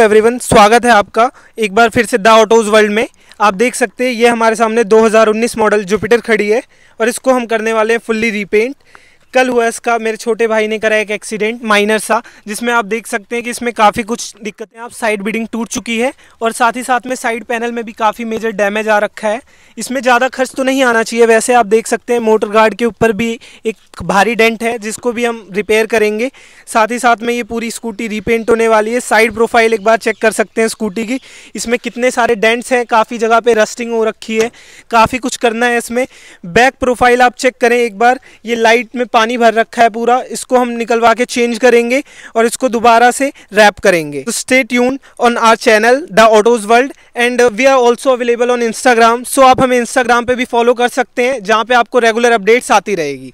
everyone स्वागत है आपका एक बार फिर से द ऑटोज़ वर्ल्ड में आप देख सकते हैं ये हमारे सामने 2019 मॉडल जुपिटर खड़ी है और इसको हम करने वाले हैं फुल्ली रीपेंट कल हुआ इसका मेरे छोटे भाई ने करा एक एक्सीडेंट माइनर सा जिसमें आप देख सकते हैं कि इसमें काफ़ी कुछ दिक्कतें आप साइड बीडिंग टूट चुकी है और साथ ही साथ में साइड पैनल में भी काफ़ी मेजर डैमेज आ रखा है इसमें ज़्यादा खर्च तो नहीं आना चाहिए वैसे आप देख सकते हैं मोटर गार्ड के ऊपर भी एक भारी डेंट है जिसको भी हम रिपेयर करेंगे साथ ही साथ में ये पूरी स्कूटी रिपेंट होने वाली है साइड प्रोफाइल एक बार चेक कर सकते हैं स्कूटी की इसमें कितने सारे डेंट्स हैं काफ़ी जगह पर रस्टिंग हो रखी है काफ़ी कुछ करना है इसमें बैक प्रोफाइल आप चेक करें एक बार ये लाइट में पानी भर रखा है पूरा इसको हम निकलवा के चेंज करेंगे और इसको दोबारा से रैप करेंगे तो stay tune on our channel the autos world and we are also available on Instagram so आप हमें इंस्टाग्राम पे भी फॉलो कर सकते हैं जहाँ पे आपको रेगुलर अपडेट्स आती रहेगी